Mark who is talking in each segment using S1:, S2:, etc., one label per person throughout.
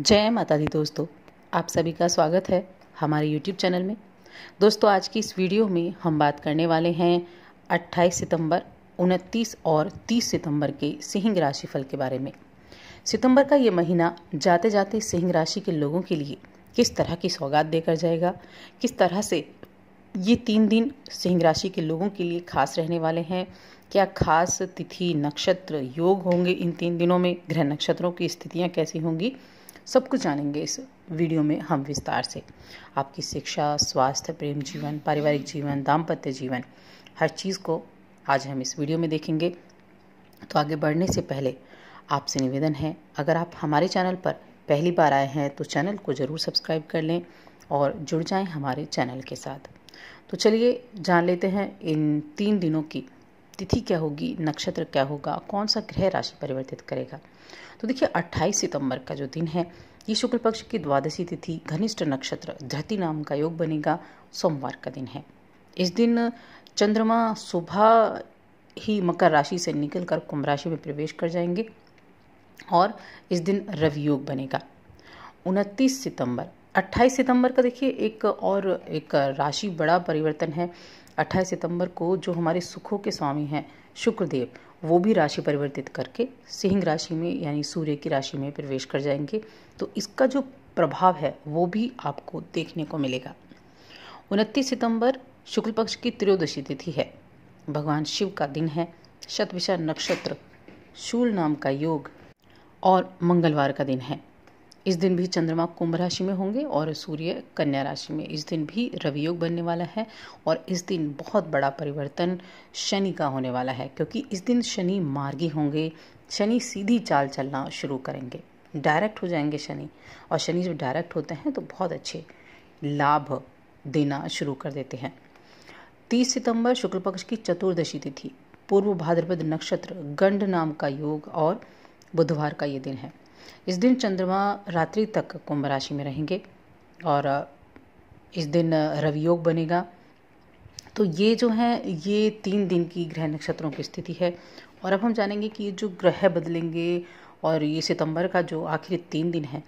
S1: जय माता दी दोस्तों आप सभी का स्वागत है हमारे YouTube चैनल में दोस्तों आज की इस वीडियो में हम बात करने वाले हैं 28 सितंबर 29 और 30 सितंबर के सिंह राशि फल के बारे में सितंबर का ये महीना जाते जाते सिंह राशि के लोगों के लिए किस तरह की सौगात देकर जाएगा किस तरह से ये तीन दिन सिंह राशि के लोगों के लिए खास रहने वाले हैं क्या खास तिथि नक्षत्र योग होंगे इन तीन दिनों में ग्रह नक्षत्रों की स्थितियाँ कैसी होंगी सब कुछ जानेंगे इस वीडियो में हम विस्तार से आपकी शिक्षा स्वास्थ्य प्रेम जीवन पारिवारिक जीवन दाम्पत्य जीवन हर चीज़ को आज हम इस वीडियो में देखेंगे तो आगे बढ़ने से पहले आपसे निवेदन है अगर आप हमारे चैनल पर पहली बार आए हैं तो चैनल को ज़रूर सब्सक्राइब कर लें और जुड़ जाएं हमारे चैनल के साथ तो चलिए जान लेते हैं इन तीन दिनों की तिथि क्या होगी नक्षत्र क्या होगा कौन सा ग्रह राशि परिवर्तित करेगा तो देखिए 28 सितंबर का जो दिन है ये शुक्ल पक्ष की द्वादशी तिथि घनिष्ठ नक्षत्र धरती नाम का योग बनेगा सोमवार का दिन है इस दिन चंद्रमा सुबह ही मकर राशि से निकलकर कुंभ राशि में प्रवेश कर जाएंगे और इस दिन रवि योग बनेगा 29 सितंबर 28 सितंबर का देखिए एक और एक राशि बड़ा परिवर्तन है अट्ठाईस सितंबर को जो हमारे सुखों के स्वामी हैं शुक्रदेव वो भी राशि परिवर्तित करके सिंह राशि में यानी सूर्य की राशि में प्रवेश कर जाएंगे तो इसका जो प्रभाव है वो भी आपको देखने को मिलेगा उनतीस सितंबर शुक्ल पक्ष की त्रयोदशी तिथि है भगवान शिव का दिन है शतविशा नक्षत्र शूल नाम का योग और मंगलवार का दिन है इस दिन भी चंद्रमा कुंभ राशि में होंगे और सूर्य कन्या राशि में इस दिन भी रवि योग बनने वाला है और इस दिन बहुत बड़ा परिवर्तन शनि का होने वाला है क्योंकि इस दिन शनि मार्गी होंगे शनि सीधी चाल चलना शुरू करेंगे डायरेक्ट हो जाएंगे शनि और शनि जब डायरेक्ट होते हैं तो बहुत अच्छे लाभ देना शुरू कर देते हैं तीस सितंबर शुक्ल पक्ष की चतुर्दशी तिथि पूर्व भाद्रपद नक्षत्र गंड नाम का योग और बुधवार का ये दिन है इस दिन चंद्रमा रात्रि तक कुंभ राशि में रहेंगे और इस दिन रवि योग बनेगा तो ये जो है ये तीन दिन की ग्रह नक्षत्रों की स्थिति है और अब हम जानेंगे कि ये जो ग्रह बदलेंगे और ये सितंबर का जो आखिरी तीन दिन है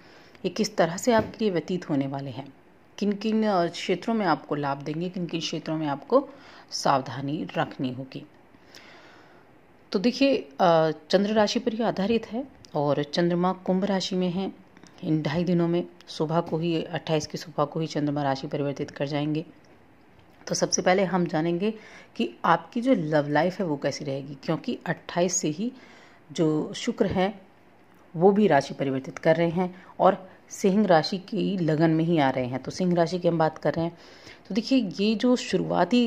S1: ये किस तरह से आपके लिए व्यतीत होने वाले हैं किन किन क्षेत्रों में आपको लाभ देंगे किन किन क्षेत्रों में आपको सावधानी रखनी होगी तो देखिए चंद्र राशि पर यह आधारित है और चंद्रमा कुंभ राशि में है इन ढाई दिनों में सुबह को ही 28 की सुबह को ही चंद्रमा राशि परिवर्तित कर जाएंगे तो सबसे पहले हम जानेंगे कि आपकी जो लव लाइफ है वो कैसी रहेगी क्योंकि 28 से ही जो शुक्र है वो भी राशि परिवर्तित कर रहे हैं और सिंह राशि की लगन में ही आ रहे हैं तो सिंह राशि की हम बात कर रहे हैं तो देखिए ये जो शुरुआती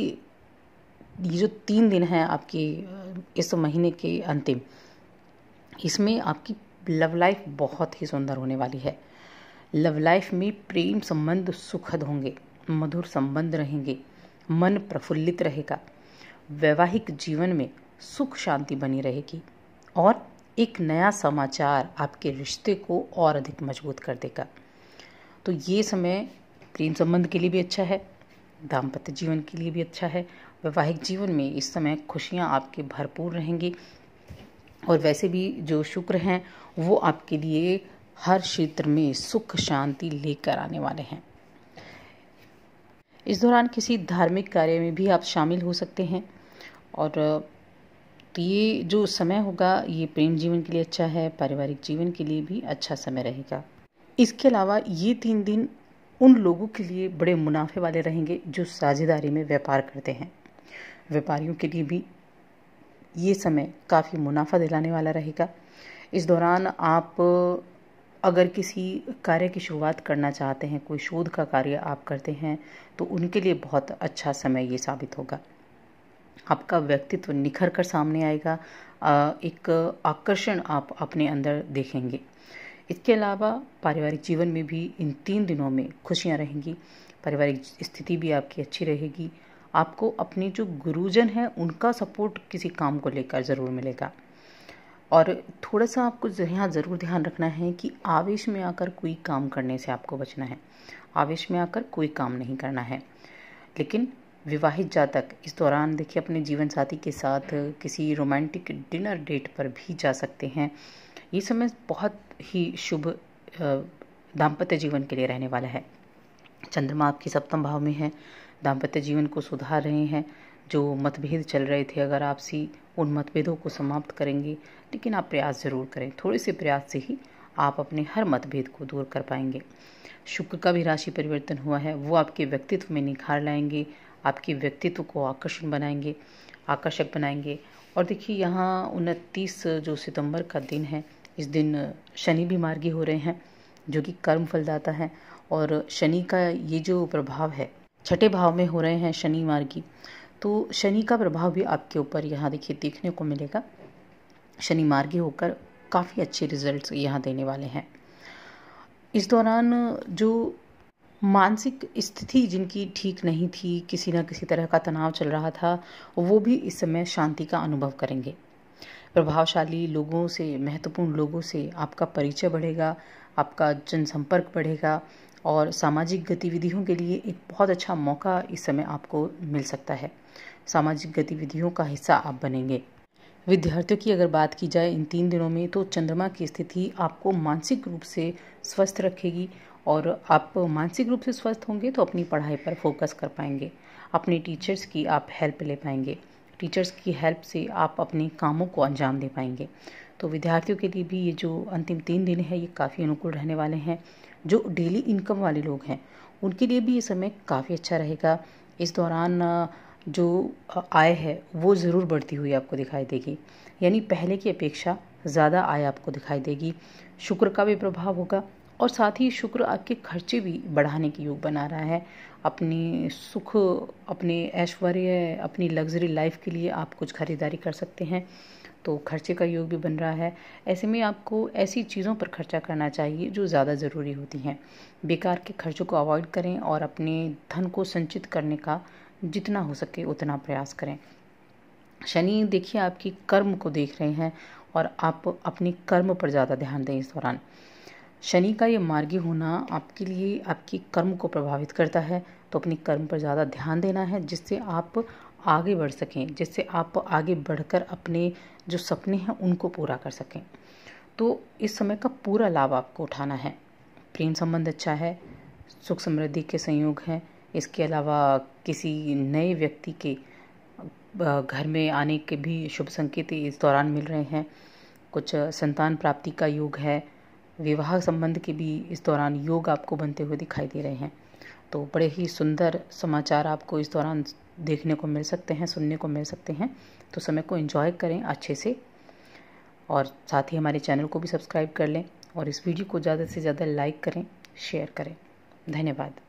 S1: ये जो तीन दिन हैं आपके इस महीने के अंतिम इसमें आपकी लव लाइफ बहुत ही सुंदर होने वाली है लव लाइफ में प्रेम संबंध सुखद होंगे मधुर संबंध रहेंगे मन प्रफुल्लित रहेगा वैवाहिक जीवन में सुख शांति बनी रहेगी और एक नया समाचार आपके रिश्ते को और अधिक मजबूत कर देगा तो ये समय प्रेम संबंध के लिए भी अच्छा है दाम्पत्य जीवन के लिए भी अच्छा है वैवाहिक जीवन में इस समय खुशियाँ आपके भरपूर रहेंगी और वैसे भी जो शुक्र हैं वो आपके लिए हर क्षेत्र में सुख शांति लेकर आने वाले हैं इस दौरान किसी धार्मिक कार्य में भी आप शामिल हो सकते हैं और तो ये जो समय होगा ये प्रेम जीवन के लिए अच्छा है पारिवारिक जीवन के लिए भी अच्छा समय रहेगा इसके अलावा ये तीन दिन उन लोगों के लिए बड़े मुनाफे वाले रहेंगे जो साझेदारी में व्यापार करते हैं व्यापारियों के लिए भी ये समय काफ़ी मुनाफा दिलाने वाला रहेगा इस दौरान आप अगर किसी कार्य की शुरुआत करना चाहते हैं कोई शोध का कार्य आप करते हैं तो उनके लिए बहुत अच्छा समय ये साबित होगा आपका व्यक्तित्व निखर कर सामने आएगा एक आकर्षण आप अपने अंदर देखेंगे इसके अलावा पारिवारिक जीवन में भी इन तीन दिनों में खुशियाँ रहेंगी पारिवारिक स्थिति भी आपकी अच्छी रहेगी आपको अपने जो गुरुजन है उनका सपोर्ट किसी काम को लेकर ज़रूर मिलेगा और थोड़ा सा आपको यहाँ ज़रूर ध्यान रखना है कि आवेश में आकर कोई काम करने से आपको बचना है आवेश में आकर कोई काम नहीं करना है लेकिन विवाहित जातक इस दौरान देखिए अपने जीवन साथी के साथ किसी रोमांटिक डिनर डेट पर भी जा सकते हैं ये समय बहुत ही शुभ दाम्पत्य जीवन के लिए रहने वाला है चंद्रमा आपकी सप्तम भाव में है दाम्पत्य जीवन को सुधार रहे हैं जो मतभेद चल रहे थे अगर आपसी उन मतभेदों को समाप्त करेंगे लेकिन आप प्रयास ज़रूर करें थोड़े से प्रयास से ही आप अपने हर मतभेद को दूर कर पाएंगे शुक्र का भी राशि परिवर्तन हुआ है वो आपके व्यक्तित्व में निखार लाएंगे आपके व्यक्तित्व को आकर्षण बनाएंगे आकर्षक बनाएंगे और देखिए यहाँ उनतीस जो सितंबर का दिन है इस दिन शनि भी मार्गी हो रहे हैं जो कि कर्म फलदाता है और शनि का ये जो प्रभाव है छठे भाव में हो रहे हैं शनि मार्गी तो शनि का प्रभाव भी आपके ऊपर यहाँ देखिए देखने को मिलेगा शनि मार्गी होकर काफ़ी अच्छे रिजल्ट्स यहाँ देने वाले हैं इस दौरान जो मानसिक स्थिति जिनकी ठीक नहीं थी किसी ना किसी तरह का तनाव चल रहा था वो भी इस समय शांति का अनुभव करेंगे प्रभावशाली लोगों से महत्वपूर्ण लोगों से आपका परिचय बढ़ेगा आपका जनसंपर्क बढ़ेगा और सामाजिक गतिविधियों के लिए एक बहुत अच्छा मौका इस समय आपको मिल सकता है सामाजिक गतिविधियों का हिस्सा आप बनेंगे विद्यार्थियों की अगर बात की जाए इन तीन दिनों में तो चंद्रमा की स्थिति आपको मानसिक रूप से स्वस्थ रखेगी और आप मानसिक रूप से स्वस्थ होंगे तो अपनी पढ़ाई पर फोकस कर पाएंगे अपने टीचर्स की आप हेल्प ले पाएंगे टीचर्स की हेल्प से आप अपने कामों को अंजाम दे पाएंगे तो विद्यार्थियों के लिए भी ये जो अंतिम तीन दिन है ये काफ़ी अनुकूल रहने वाले हैं जो डेली इनकम वाले लोग हैं उनके लिए भी ये समय काफ़ी अच्छा रहेगा इस दौरान जो आय है वो ज़रूर बढ़ती हुई आपको दिखाई देगी यानी पहले की अपेक्षा ज़्यादा आय आपको दिखाई देगी शुक्र का भी प्रभाव होगा और साथ ही शुक्र आपके खर्चे भी बढ़ाने के योग बना रहा है अपनी सुख अपने ऐश्वर्य अपनी लग्जरी लाइफ के लिए आप कुछ खरीदारी कर सकते हैं तो खर्चे का योग भी बन रहा है ऐसे में आपको ऐसी चीज़ों पर खर्चा करना चाहिए जो ज़्यादा ज़रूरी होती हैं बेकार के खर्चों को अवॉइड करें और अपने धन को संचित करने का जितना हो सके उतना प्रयास करें शनि देखिए आपकी कर्म को देख रहे हैं और आप अपने कर्म पर ज़्यादा ध्यान दें इस दौरान शनि का ये मार्गी होना आपके लिए आपकी कर्म को प्रभावित करता है तो अपने कर्म पर ज़्यादा ध्यान देना है जिससे आप आगे बढ़ सकें जिससे आप आगे बढ़कर अपने जो सपने हैं उनको पूरा कर सकें तो इस समय का पूरा लाभ आपको उठाना है प्रेम संबंध अच्छा है सुख समृद्धि के संयोग हैं इसके अलावा किसी नए व्यक्ति के घर में आने के भी शुभ संकेत इस दौरान मिल रहे हैं कुछ संतान प्राप्ति का योग है विवाह संबंध के भी इस दौरान योग आपको बनते हुए दिखाई दे रहे हैं तो बड़े ही सुंदर समाचार आपको इस दौरान देखने को मिल सकते हैं सुनने को मिल सकते हैं तो समय को इन्जॉय करें अच्छे से और साथ ही हमारे चैनल को भी सब्सक्राइब कर लें और इस वीडियो को ज़्यादा से ज़्यादा लाइक करें शेयर करें धन्यवाद